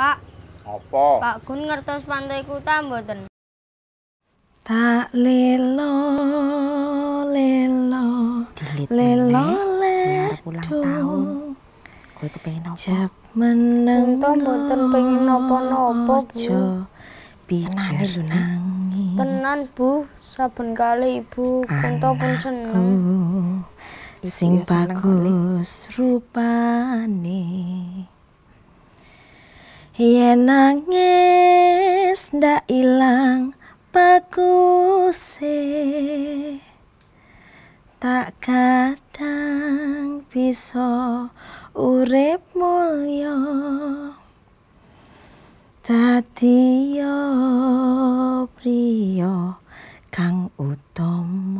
Pak. Apa? Pak Gun ngertos pantai ku ta mboten? Tak lelo lelo. lelo lelo. Pulang tahun. Kowe kepengin apa? Jep meneng. Untung mboten pengin napa-napa, Bu. Pijar nangis. Tenan, Bu. Saben kali Ibu kunto pun seneng. Sing bagus rupane. Yen nangis ndak ilang pakuse Tak kadang bisa urip mulya Dadi priyo kang utama